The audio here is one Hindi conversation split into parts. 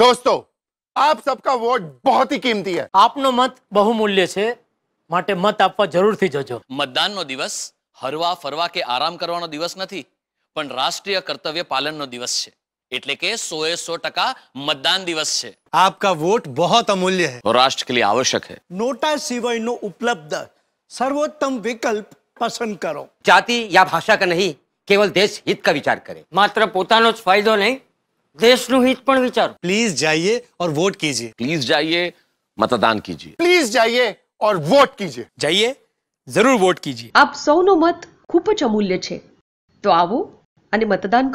દોસ્તો આપ સબકા વોટ બહોત હી કીમતી હે આપનો મત બહુમૂલ્ય છે મત આપવા જરૂર થી જોજો મતદાન નો દિવસ હરવા ફરવા કે આરામ કરવા નો દિવસ નથી પણ રાષ્ટ્રીય કર્તવ્ય પાલન નો દિવસ છે એટલે કે 100% મતદાન દિવસ છે આપકા વોટ બહોત અમૂલ્ય હે ઓ રાષ્ટ્ર કે લિયે આવશ્યક હે નોટા સિવાય નો ઉપલબ્ધ સર્વોત્તમ વિકલ્પ પસંદ કરો જાતિ યા ભાષા કા નહીં કેવલ દેશ હિત કા વિચાર કરે માત્ર પોતાનો જ ફાયદો નહીં દેશનું हित પણ વિચારો પ્લીઝ और वोट कीजिए प्लीज जाइए मतदान कीजिए प्लीज जाइए और वोट कीजिए जाइए जरूर वोट कीजिए आप સૌનો मत खूब अमूल्य અમૂલ્ય છે તો આવો અને મતદાન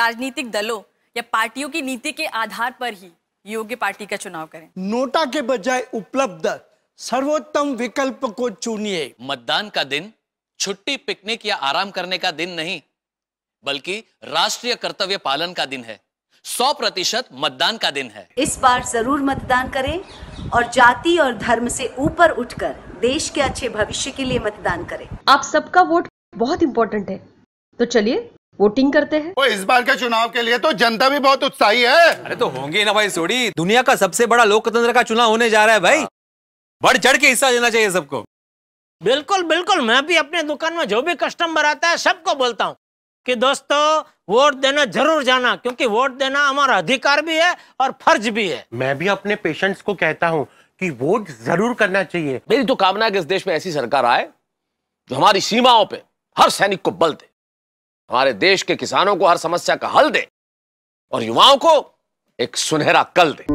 राजनीतिक दलों या पार्टियों की नीति के आधार पर ही योग्य पार्टी का चुनाव करें नोटा के बजाय उपलब्ध सर्वोत्तम विकल्प को चुनिए मतदान का दिन छुट्टी पिकनिक या आराम करने का दिन नहीं बल्कि राष्ट्रीय कर्तव्य पालन का दिन है सौ प्रतिशत मतदान का दिन है इस बार जरूर मतदान करें और जाति और धर्म से ऊपर उठकर देश के अच्छे भविष्य के लिए मतदान करें आप सबका वोट बहुत इम्पोर्टेंट है तो चलिए वोटिंग करते हैं इस बार के चुनाव के लिए तो जनता भी बहुत उत्साही है अरे तो होंगे ना भाई सोडी दुनिया का सबसे बड़ा लोकतंत्र का चुनाव होने जा रहा है भाई बढ़ चढ़ के हिस्सा लेना चाहिए सबको बिल्कुल बिल्कुल मैं भी अपने दुकान में जो भी कस्टमर आता है सबको बोलता हूँ कि दोस्तों वोट देना जरूर जाना क्योंकि वोट देना हमारा अधिकार भी है और फर्ज भी है मैं भी अपने पेशेंट्स को कहता हूँ कि वोट जरूर करना चाहिए मेरी तो कामना है कि इस देश में ऐसी सरकार आए जो हमारी सीमाओं पे हर सैनिक को बल दे हमारे देश के किसानों को हर समस्या का हल दे और युवाओं को एक सुनहरा कल दे